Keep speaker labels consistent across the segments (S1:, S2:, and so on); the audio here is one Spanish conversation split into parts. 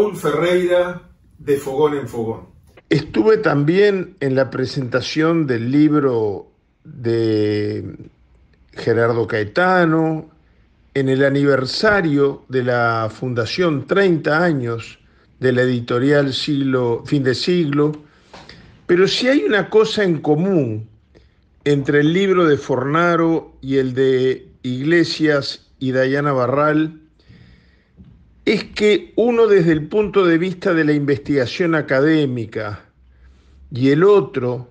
S1: Raúl Ferreira de Fogón en Fogón. Estuve también en la presentación del libro de Gerardo Caetano, en el aniversario de la Fundación 30 años de la editorial Fin de Siglo, pero si hay una cosa en común entre el libro de Fornaro y el de Iglesias y Dayana Barral, es que uno desde el punto de vista de la investigación académica y el otro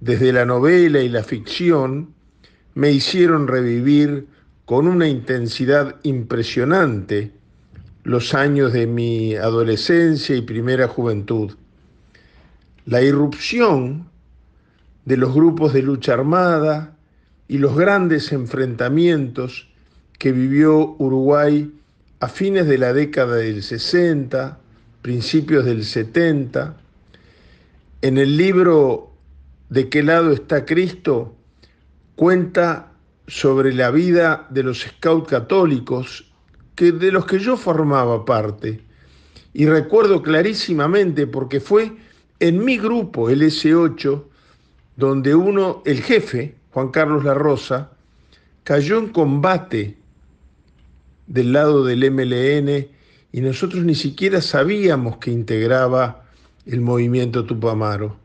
S1: desde la novela y la ficción, me hicieron revivir con una intensidad impresionante los años de mi adolescencia y primera juventud. La irrupción de los grupos de lucha armada y los grandes enfrentamientos que vivió Uruguay a fines de la década del 60, principios del 70, en el libro De qué lado está Cristo, cuenta sobre la vida de los scouts católicos, que de los que yo formaba parte. Y recuerdo clarísimamente porque fue en mi grupo, el S8, donde uno, el jefe, Juan Carlos La Rosa, cayó en combate del lado del MLN y nosotros ni siquiera sabíamos que integraba el movimiento Tupamaro.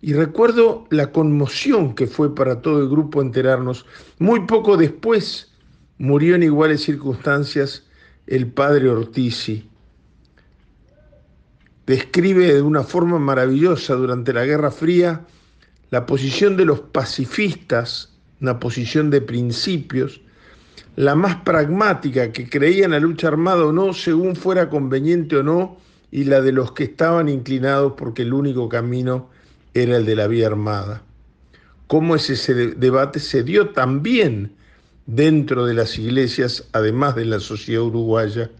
S1: Y recuerdo la conmoción que fue para todo el grupo enterarnos. Muy poco después murió en iguales circunstancias el padre Ortizi. Describe de una forma maravillosa durante la Guerra Fría la posición de los pacifistas, una posición de principios, la más pragmática, que creía en la lucha armada o no, según fuera conveniente o no, y la de los que estaban inclinados porque el único camino era el de la vía armada. Cómo ese debate se dio también dentro de las iglesias, además de la sociedad uruguaya.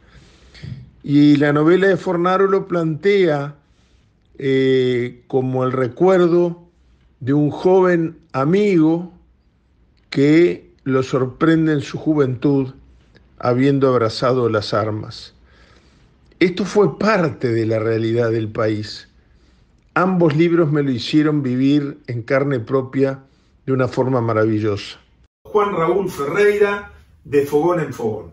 S1: Y la novela de Fornaro lo plantea eh, como el recuerdo de un joven amigo que lo sorprende en su juventud habiendo abrazado las armas. Esto fue parte de la realidad del país. Ambos libros me lo hicieron vivir en carne propia de una forma maravillosa. Juan Raúl Ferreira, de Fogón en Fogón.